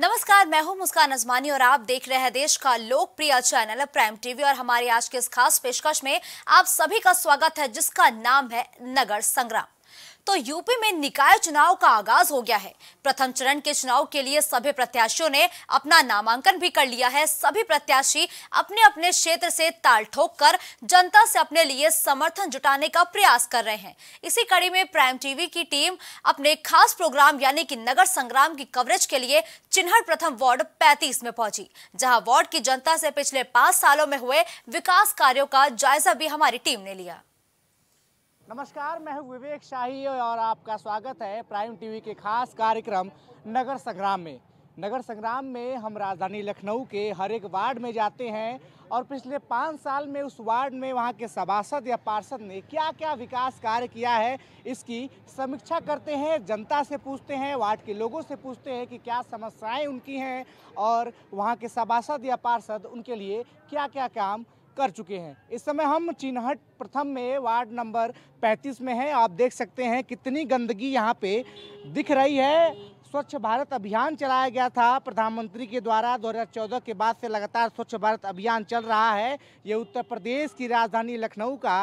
नमस्कार मैं हूं मुस्कान अजमानी और आप देख रहे हैं देश का लोकप्रिय चैनल प्राइम टीवी और हमारी आज के इस खास पेशकश में आप सभी का स्वागत है जिसका नाम है नगर संग्राम तो यूपी में निकाय चुनाव का आगाज हो गया है प्रथम चरण के चुनाव के लिए सभी प्रत्याशियों ने अपना नामांकन भी कर लिया है सभी प्रत्याशी अपने अपने क्षेत्र से ताल ठोक कर जनता से अपने लिए समर्थन जुटाने का प्रयास कर रहे हैं इसी कड़ी में प्राइम टीवी की टीम अपने खास प्रोग्राम यानी कि नगर संग्राम की कवरेज के लिए चिन्हड़ प्रथम वार्ड पैंतीस में पहुंची जहाँ वार्ड की जनता से पिछले पांच सालों में हुए विकास कार्यो का जायजा भी हमारी टीम ने लिया नमस्कार मैं हूं विवेक शाही और आपका स्वागत है प्राइम टीवी के खास कार्यक्रम नगर संग्राम में नगर संग्राम में हम राजधानी लखनऊ के हर एक वार्ड में जाते हैं और पिछले पाँच साल में उस वार्ड में वहाँ के सभासद या पार्षद ने क्या क्या विकास कार्य किया है इसकी समीक्षा करते हैं जनता से पूछते हैं वार्ड के लोगों से पूछते हैं कि क्या समस्याएं उनकी हैं और वहाँ के सभासद या पार्षद उनके लिए क्या क्या काम कर चुके हैं इस समय हम चिन्हट प्रथम में वार्ड नंबर 35 में हैं आप देख सकते हैं कितनी गंदगी यहाँ पे दिख रही है स्वच्छ भारत अभियान चलाया गया था प्रधानमंत्री के द्वारा 2014 के बाद से लगातार स्वच्छ भारत अभियान चल रहा है ये उत्तर प्रदेश की राजधानी लखनऊ का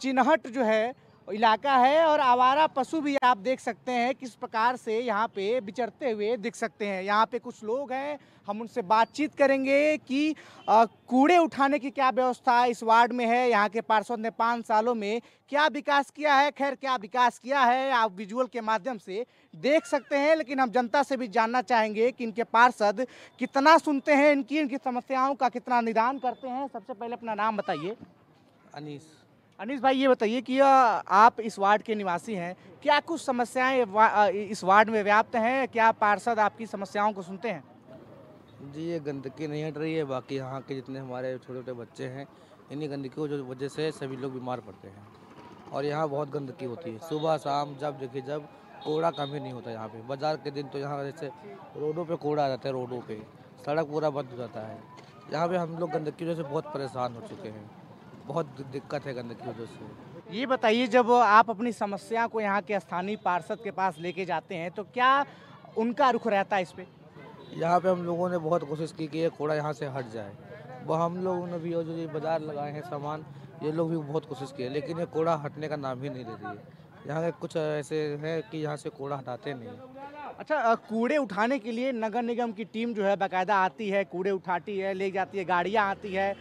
चिन्हट जो है इलाका है और आवारा पशु भी आप देख सकते हैं किस प्रकार से यहाँ पे विचरते हुए दिख सकते हैं यहाँ पे कुछ लोग हैं हम उनसे बातचीत करेंगे कि कूड़े उठाने की क्या व्यवस्था इस वार्ड में है यहाँ के पार्षद ने पाँच सालों में क्या विकास किया है खैर क्या विकास किया है आप विजुअल के माध्यम से देख सकते हैं लेकिन हम जनता से भी जानना चाहेंगे कि इनके पार्षद कितना सुनते हैं इनकी इनकी समस्याओं का कितना निदान करते हैं सबसे पहले अपना नाम बताइए अनीस अनिश भाई ये बताइए कि आप इस वार्ड के निवासी हैं क्या कुछ समस्याएं इस वार्ड में व्याप्त हैं क्या पार्षद आपकी समस्याओं को सुनते हैं जी ये गंदगी नहीं हट रही है बाकी यहाँ के जितने हमारे छोटे छोटे बच्चे हैं इन्हीं गंदगी की वजह से सभी लोग बीमार पड़ते हैं और यहाँ बहुत गंदगी होती है सुबह शाम जब देखिए जब कोड़ा कम ही नहीं होता यहाँ पे बाजार के दिन तो यहाँ जैसे रोडों पे कोड़ा आ जाता है रोडों पे सड़क पूरा बंद हो जाता है यहाँ पे हम लोग गंदगी वजह से बहुत परेशान हो चुके हैं बहुत दिक्कत है गंदगी की वजह से ये बताइए जब आप अपनी समस्या को यहाँ के स्थानीय पार्षद के पास लेके जाते हैं तो क्या उनका रुख रहता है इस पर यहाँ पे हम लोगों ने बहुत कोशिश की कि ये कूड़ा यहाँ से हट जाए वह हम लोगों ने भी जो ये बाजार लगाए हैं सामान ये लोग भी बहुत कोशिश किए लेकिन ये कूड़ा हटने का नाम ही नहीं ले रही है यहाँ के कुछ ऐसे हैं कि यहाँ से कूड़ा हटाते नहीं अच्छा कूड़े उठाने के लिए नगर निगम की टीम जो है बाकायदा आती है कूड़े उठाती है ले जाती है गाड़ियाँ आती है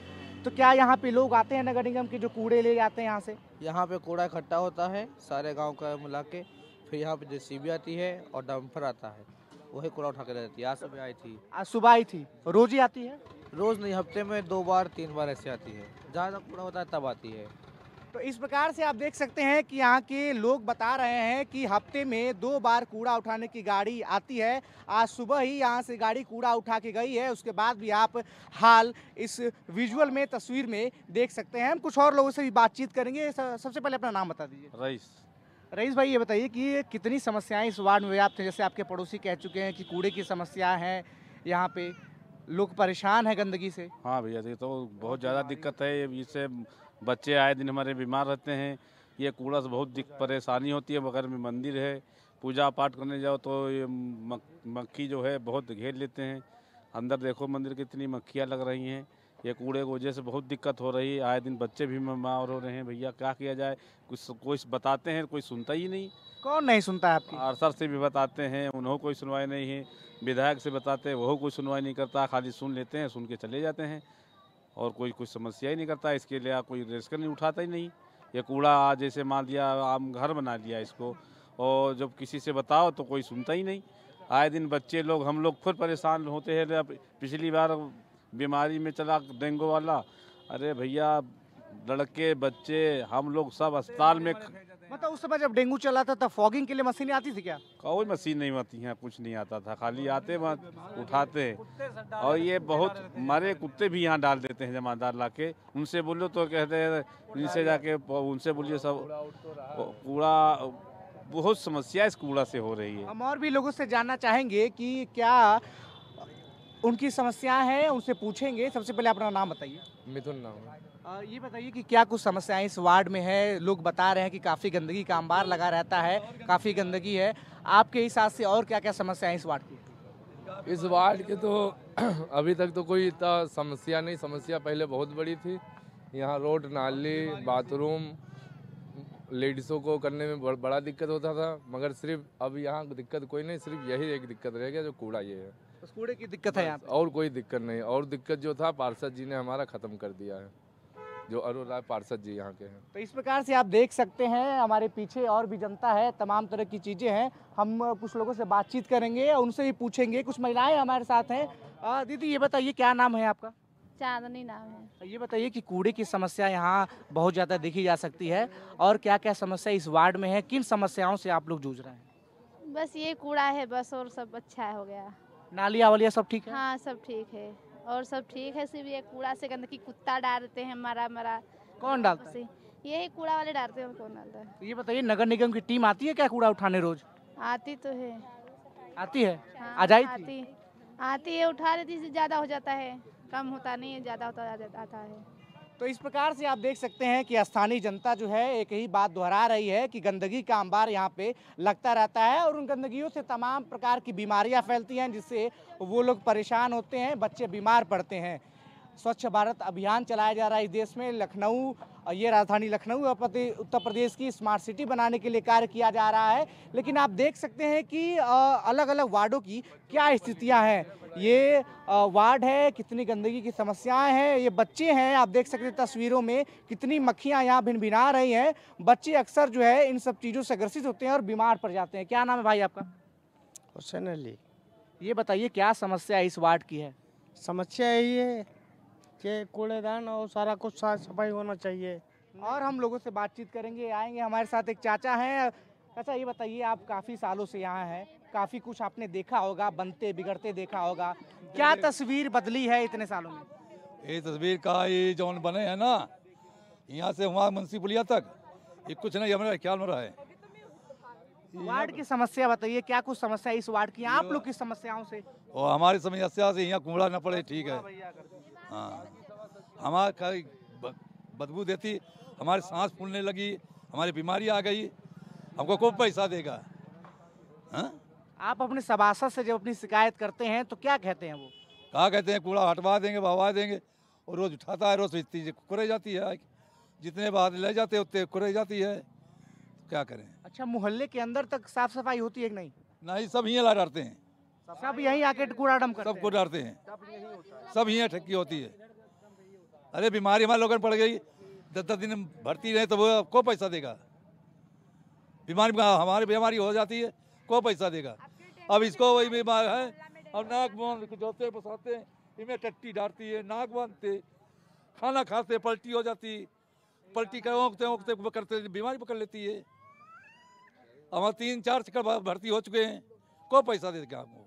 तो क्या यहाँ पे लोग आते हैं नगर निगम के जो कूड़े ले जाते हैं यहाँ से यहाँ पे कूड़ा इकट्ठा होता है सारे गांव का मिला के फिर यहाँ पे जे आती है और डम्फर आता है वही कूड़ा उठा के जाती है आज सुबह आई थी आज सुबह आई थी रोज ही आती है रोज नहीं हफ्ते में दो बार तीन बार ऐसे आती है जहाँ तक कूड़ा होता है तब आती है तो इस प्रकार से आप देख सकते हैं कि यहाँ के लोग बता रहे हैं कि हफ्ते में दो बार कूड़ा उठाने की गाड़ी आती है आज सुबह ही यहाँ से गाड़ी कूड़ा उठा के गई है उसके बाद भी आप हाल इस विजुअल में तस्वीर में देख सकते हैं हम कुछ और लोगों से भी बातचीत करेंगे सबसे पहले अपना नाम बता दीजिए रईस रईस भाई ये बताइए कि कितनी समस्याएं इस वार्ड में व्याप्त हैं जैसे आपके पड़ोसी कह चुके हैं कि कूड़े की समस्या है यहाँ पे लोग परेशान हैं गंदगी से हाँ भैया तो बहुत ज़्यादा दिक्कत है इससे बच्चे आए दिन हमारे बीमार रहते हैं ये कूड़ा से बहुत परेशानी होती है बगैर में मंदिर है पूजा पाठ करने जाओ तो ये मक्खी जो है बहुत घेर लेते हैं अंदर देखो मंदिर की इतनी मक्खियाँ लग रही हैं ये कूड़े की वजह से बहुत दिक्कत हो रही है आए दिन बच्चे भी बीमार हो रहे हैं भैया क्या किया जाए कुछ कोई बताते हैं कोई सुनता ही नहीं कौन नहीं सुनता है आपकी आरसर से भी बताते हैं उन्हों कोई सुनवाई नहीं है विधायक से बताते हैं वह कोई सुनवाई नहीं करता खाली सुन लेते हैं सुन के चले जाते हैं और कोई कोई समस्या ही नहीं करता इसके लिए कोई रिस्क नहीं उठाता ही नहीं ये कूड़ा जैसे मान लिया आम घर बना लिया इसको और जब किसी से बताओ तो कोई सुनता ही नहीं आए दिन बच्चे लोग हम लोग खुद परेशान होते हैं पिछली बार बीमारी में चला डेंगू वाला अरे भैया लड़के बच्चे हम लोग सब अस्पताल में मतलब उस समय जब डेंगू चला था तब फॉगिंग के लिए मशीन आती थी क्या कोई मशीन नहीं आती है कुछ नहीं आता था खाली आते उठाते और ये बहुत मरे कुत्ते भी यहाँ डाल देते हैं जमादार ला के उनसे बोलो तो कहते हैं इनसे जाके उनसे बोलिए सब कूड़ा बहुत समस्या इस कूड़ा से हो रही है हम और भी लोगों से जानना चाहेंगे कि क्या उनकी समस्या है उनसे पूछेंगे सबसे पहले अपना नाम बताइए मिथुन नाम ये बताइए कि क्या कुछ समस्याएं इस वार्ड में है लोग बता रहे हैं कि काफ़ी गंदगी का अंबार लगा रहता है काफ़ी गंदगी है आपके हिसाब से और क्या क्या समस्याएं इस वार्ड की इस वार्ड के तो अभी तक तो कोई इतना समस्या नहीं समस्या पहले बहुत बड़ी थी यहाँ रोड नाली बाथरूम लेडीज़ों को करने में बड़ा दिक्कत होता था मगर सिर्फ अब यहाँ दिक्कत कोई नहीं सिर्फ यही एक दिक्कत रह गया जो कूड़ा ये है कूड़े की दिक्कत है यहाँ और कोई दिक्कत नहीं और दिक्कत जो था पार्षद जी ने हमारा ख़त्म कर दिया है जो अरुण राय पार्षद जी यहाँ के हैं तो इस प्रकार से आप देख सकते हैं हमारे पीछे और भी जनता है तमाम तरह की चीज़ें हैं हम कुछ लोगों से बातचीत करेंगे और उनसे भी पूछेंगे कुछ महिलाएं हमारे साथ हैं दीदी ये बताइए क्या नाम है आपका चांदनी नाम है ये बताइए कि कूड़े की समस्या यहाँ बहुत ज़्यादा देखी जा सकती है और क्या क्या समस्या इस वार्ड में है किन समस्याओं से आप लोग जूझ रहे हैं बस ये कूड़ा है बस और सब अच्छा हो गया नालिया वालिया सब ठीक है हाँ सब ठीक है और सब ठीक है सिर्फ ये कूड़ा से गंदगी कुत्ता डालते हैं मरा मरा कौन डालता है यही कूड़ा वाले डालते हैं कौन डालता है तो ये बताइए नगर निगम की टीम आती है क्या कूड़ा उठाने रोज आती तो है आती है हाँ, आ जाए आती, आती है उठा लेती ज्यादा हो जाता है कम होता नहीं है ज्यादा होता आता है तो इस प्रकार से आप देख सकते हैं कि स्थानीय जनता जो है एक ही बात दोहरा रही है कि गंदगी का अंबार यहाँ पे लगता रहता है और उन गंदगियों से तमाम प्रकार की बीमारियाँ फैलती हैं जिससे वो लोग परेशान होते हैं बच्चे बीमार पड़ते हैं स्वच्छ भारत अभियान चलाया जा रहा है इस देश में लखनऊ ये राजधानी लखनऊ उत्तर प्रदेश की स्मार्ट सिटी बनाने के लिए कार्य किया जा रहा है लेकिन आप देख सकते हैं कि अलग अलग वार्डों की क्या स्थितियां हैं ये वार्ड है कितनी गंदगी की समस्याएं हैं ये बच्चे हैं आप देख सकते हैं तस्वीरों में कितनी मक्खियां यहाँ भिन भिना रही हैं बच्चे अक्सर जो है इन सब चीज़ों से ग्रसित होते हैं और बीमार पड़ जाते हैं क्या नाम है भाई आपका हुसैन अली ये बताइए क्या समस्या इस वार्ड की है समस्या यही है कि कूड़ेदान और सारा कुछ साफ सफाई होना चाहिए और हम लोगों से बातचीत करेंगे आएंगे हमारे साथ एक चाचा हैं चाचा अच्छा, ये बताइए आप काफ़ी सालों से यहाँ हैं काफ़ी कुछ आपने देखा होगा बनते बिगड़ते देखा होगा क्या तस्वीर बदली है इतने सालों में ये तस्वीर का ये जौन बने हैं ना यहाँ से वहाँ मुंशी तक ये कुछ नहीं हमारे ख्याल में रहा है वार्ड की समस्या बताइए क्या कुछ समस्या इस वार्ड की आप लोग की समस्याओं से और हमारी समस्या से यहाँ कूड़ा न पड़े ठीक है हाँ हमारा बदबू देती हमारी सांस फूलने लगी हमारी बीमारी आ गई हमको कौन पैसा देगा हा? आप अपने सभासद से जब अपनी शिकायत करते हैं तो क्या कहते हैं वो कहा कहते हैं कूड़ा हटवा देंगे बहवा देंगे और रोज उठाता है रोज इतनी कुरे जाती है जितने बाहर ले जाते उतने कुरे जाती है क्या करें अच्छा मोहल्ले के अंदर तक साफ सफाई होती है कि नहीं नहीं सब ही ला डरते हैं सब यहीं आके कूड़ा डम सब को डरते हैं सब यहीं ठक्की होती है अरे बीमारी हमारे लोगों पड़ गई दस दस दिन भर्ती रहे तो वो को पैसा देगा बीमारी हमारी बीमारी हो जाती है को पैसा देगा अब इसको वही बीमार है अब नाक बंद जोते हैं इनमें टट्टी डालती है नाक बांधते खाना खाते पलटी हो जाती पलटी कर ओंकते ओंकते करते बीमारी पकड़ लेती है हमारे तीन चार चक्कर भर्ती हो चुके हैं को पैसा देगा आपको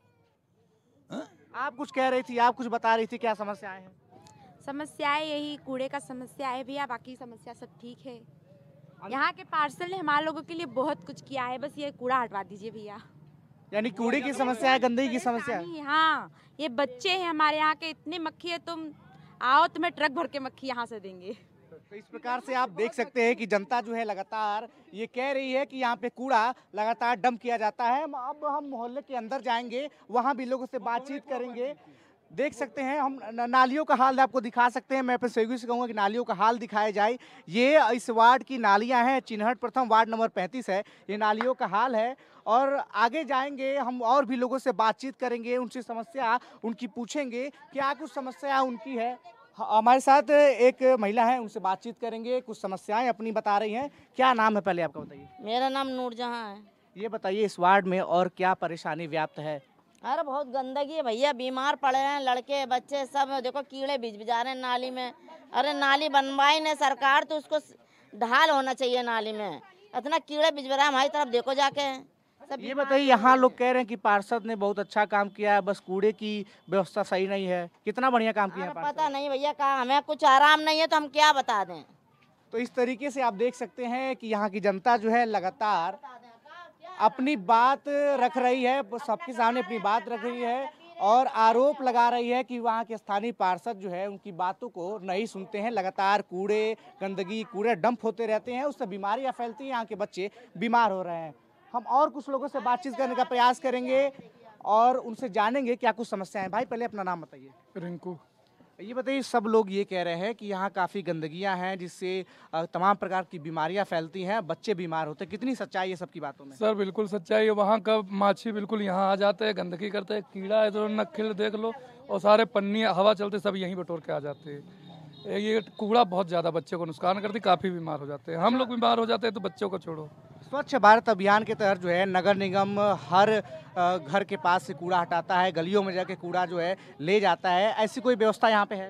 आप कुछ कह रही थी आप कुछ बता रही थी क्या समस्याएं हैं समस्याएं यही कूड़े का समस्या है भैया बाकी समस्या सब ठीक है यहाँ के पार्सल ने हमारे लोगों के लिए बहुत कुछ किया है बस ये कूड़ा हटवा दीजिए भैया यानी कूड़े की समस्या है गंदगी की समस्या है हाँ ये बच्चे हैं हमारे यहाँ के इतने मक्खी है तुम आओ तुम्हें ट्रक भर के मक्खी यहाँ से देंगे तो इस प्रकार से आप देख सकते हैं कि जनता जो है लगातार ये कह रही है कि यहाँ पे कूड़ा लगातार डंप किया जाता है अब हम मोहल्ले के अंदर जाएंगे वहाँ भी लोगों से बातचीत करेंगे देख सकते हैं हम नालियों का हाल आपको दिखा सकते हैं मैं अपने सहयोगी से कहूँगा कि नालियों का हाल दिखाया जाए ये इस वार्ड की नालियाँ हैं चिन्हट प्रथम वार्ड नंबर 35 है ये नालियों का हाल है और आगे जाएंगे हम और भी लोगों से बातचीत करेंगे उनसे समस्या उनकी पूछेंगे क्या कुछ समस्या उनकी है हाँ, हमारे साथ एक महिला है उनसे बातचीत करेंगे कुछ समस्याएं अपनी बता रही हैं क्या नाम है पहले आपका बताइए मेरा नाम नूरजहाँ है ये बताइए इस वार्ड में और क्या परेशानी व्याप्त है अरे बहुत गंदगी है भैया बीमार पड़े हैं लड़के बच्चे सब देखो कीड़े भिज भिजा रहे हैं नाली में अरे नाली बनवाई ने सरकार तो उसको ढाल होना चाहिए नाली में इतना कीड़े भिज है हमारी तरफ देखो जाके ये बताइए तो यहाँ लोग कह रहे हैं कि पार्षद ने बहुत अच्छा काम किया है बस कूड़े की व्यवस्था सही नहीं है कितना बढ़िया काम किया हाँ, पता नहीं भैया कहा हमें कुछ आराम नहीं है तो हम क्या बता दें तो इस तरीके से आप देख सकते हैं कि यहाँ की जनता जो है लगातार अपनी बात रख रही है सबके सामने अपनी बात रख रही है और आरोप लगा रही है कि वहाँ के स्थानीय पार्षद जो है उनकी बातों को नहीं सुनते हैं लगातार कूड़े गंदगी कूड़े डंप होते रहते हैं उससे बीमारियाँ फैलती हैं यहाँ के बच्चे बीमार हो रहे हैं हम और कुछ लोगों से बातचीत करने का प्रयास करेंगे और उनसे जानेंगे क्या कुछ समस्याएं भाई पहले अपना नाम बताइए रिंकू ये बताइए सब लोग ये कह रहे हैं कि यहाँ काफ़ी गंदगियाँ हैं जिससे तमाम प्रकार की बीमारियाँ फैलती हैं बच्चे बीमार होते हैं कितनी सच्चाई है सबकी बातों में सर बिल्कुल सच्चाई है वहाँ का माछी बिल्कुल यहाँ आ जाते हैं गंदगी करते हैं कीड़ा इधर तो नखिल देख लो और सारे पन्नी हवा चलते सब यहीं बटोर के आ जाते हैं ये कूड़ा बहुत ज़्यादा बच्चे को नुकसान करती काफ़ी बीमार हो जाते हैं हम लोग बीमार हो जाते हैं तो बच्चों को छोड़ो स्वच्छ भारत अभियान के तहत जो है नगर निगम हर घर के पास से कूड़ा हटाता है गलियों में जाके कूड़ा जो है ले जाता है ऐसी कोई व्यवस्था यहाँ पे है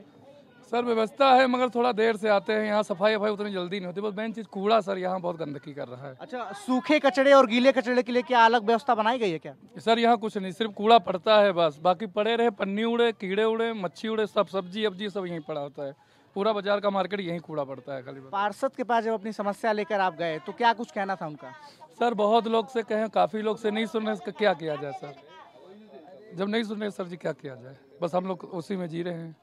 सर व्यवस्था है मगर थोड़ा देर से आते हैं यहाँ सफाई वफाई उतनी जल्दी नहीं होती बस मेन चीज़ कूड़ा सर यहाँ बहुत गंदगी कर रहा है अच्छा सूखे कचड़े और गीले कचड़े के लिए क्या अलग व्यवस्था बनाई गई है क्या सर यहाँ कुछ नहीं सिर्फ कूड़ा पड़ता है बस बाकी पड़े रहे पन्नी उड़े कीड़े उड़े मच्छी उड़े सब सब्जी वब्जी सब यहीं पड़ा होता है पूरा बाजार का मार्केट यहीं कूड़ा पड़ता है खाली पार्षद के पास जब अपनी समस्या लेकर आप गए तो क्या कुछ कहना था उनका सर बहुत लोग से कहें काफ़ी लोग से नहीं सुन रहे इसका क्या किया जाए सर जब नहीं सुन रहे सर जी क्या किया जाए बस हम लोग उसी में जी रहे हैं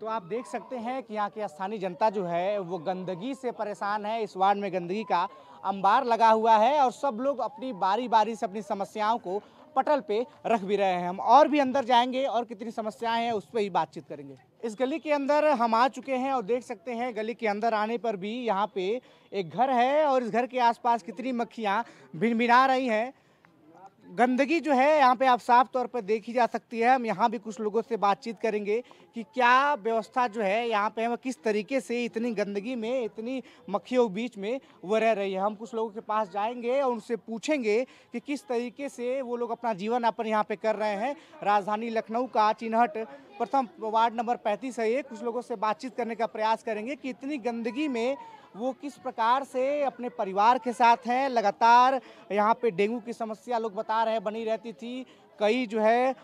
तो आप देख सकते हैं कि यहाँ की स्थानीय जनता जो है वो गंदगी से परेशान है इस वार्ड में गंदगी का अंबार लगा हुआ है और सब लोग अपनी बारी बारी से अपनी समस्याओं को पटल पे रख भी रहे हैं हम और भी अंदर जाएंगे और कितनी समस्याएं हैं उस पर ही बातचीत करेंगे इस गली के अंदर हम आ चुके हैं और देख सकते हैं गली के अंदर आने पर भी यहाँ पे एक घर है और इस घर के आसपास कितनी मक्खियाँ भिनभिना रही हैं गंदगी जो है यहाँ पे आप साफ तौर पर देखी जा सकती है हम यहाँ भी कुछ लोगों से बातचीत करेंगे कि क्या व्यवस्था जो है यहाँ पे है वह किस तरीके से इतनी गंदगी में इतनी मक्खियों के बीच में वो रह रही है हम कुछ लोगों के पास जाएंगे और उनसे पूछेंगे कि किस तरीके से वो लोग अपना जीवन यापन यहाँ पे कर रहे हैं राजधानी लखनऊ का चिन्हट प्रथम वार्ड नंबर पैंतीस है ये कुछ लोगों से बातचीत करने का प्रयास करेंगे कि इतनी गंदगी में वो किस प्रकार से अपने परिवार के साथ हैं लगातार यहाँ पे डेंगू की समस्या लोग बता रहे हैं बनी रहती थी कई जो है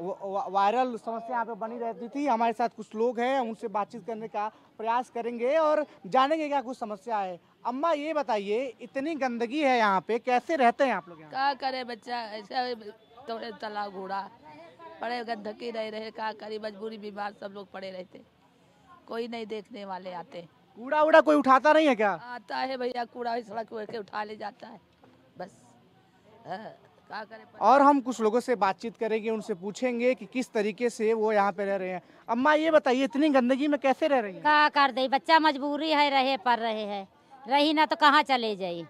वायरल समस्या यहाँ पे बनी रहती थी हमारे साथ कुछ लोग हैं उनसे बातचीत करने का प्रयास करेंगे और जानेंगे क्या कुछ समस्या है अम्मा ये बताइए इतनी गंदगी है यहाँ पे कैसे रहते हैं आप लोग क्या करे बच्चा ऐसा तोड़े तला घोड़ा पड़े गंदगी रह रहे क्या करी मजबूरी बीमार सब लोग पड़े रहते कोई नहीं देखने वाले आते कूड़ा उड़ा कोई उठाता नहीं है क्या आता है भैया कूड़ा सड़क उठा ले जाता है बस हाँ। और हम कुछ लोगों से बातचीत करेंगे उनसे पूछेंगे कि किस तरीके से वो यहाँ पे रह रहे हैं अम्मा ये बताइए इतनी गंदगी में कैसे रह रही है कर दे बच्चा मजबूरी है रहे पर रहे है रही ना तो कहाँ चले जाए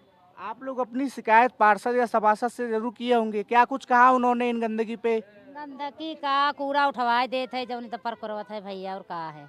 आप लोग अपनी शिकायत पार्षद या सभासद से जरूर किए होंगे क्या कुछ कहा उन्होंने इन गंदगी पे गंदगी का कूड़ा उठवाए देते थे जब तो पर करवत है भैया और कहा है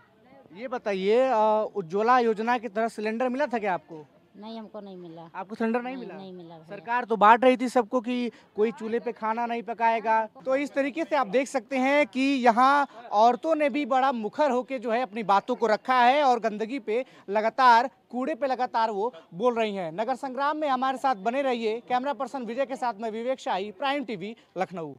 ये बताइए उज्ज्वला योजना की तरह सिलेंडर मिला था क्या आपको नहीं हमको नहीं मिला आपको सिलेंडर नहीं, नहीं मिला नहीं मिला सरकार तो बांट रही थी सबको कि कोई चूल्हे पे खाना नहीं पकाएगा तो इस तरीके से आप देख सकते हैं कि यहाँ औरतों ने भी बड़ा मुखर होके जो है अपनी बातों को रखा है और गंदगी पे लगातार कूड़े पे लगातार वो बोल रही हैं नगर संग्राम में हमारे साथ बने रहिए कैमरा पर्सन विजय के साथ में विवेक शाही प्राइम टीवी लखनऊ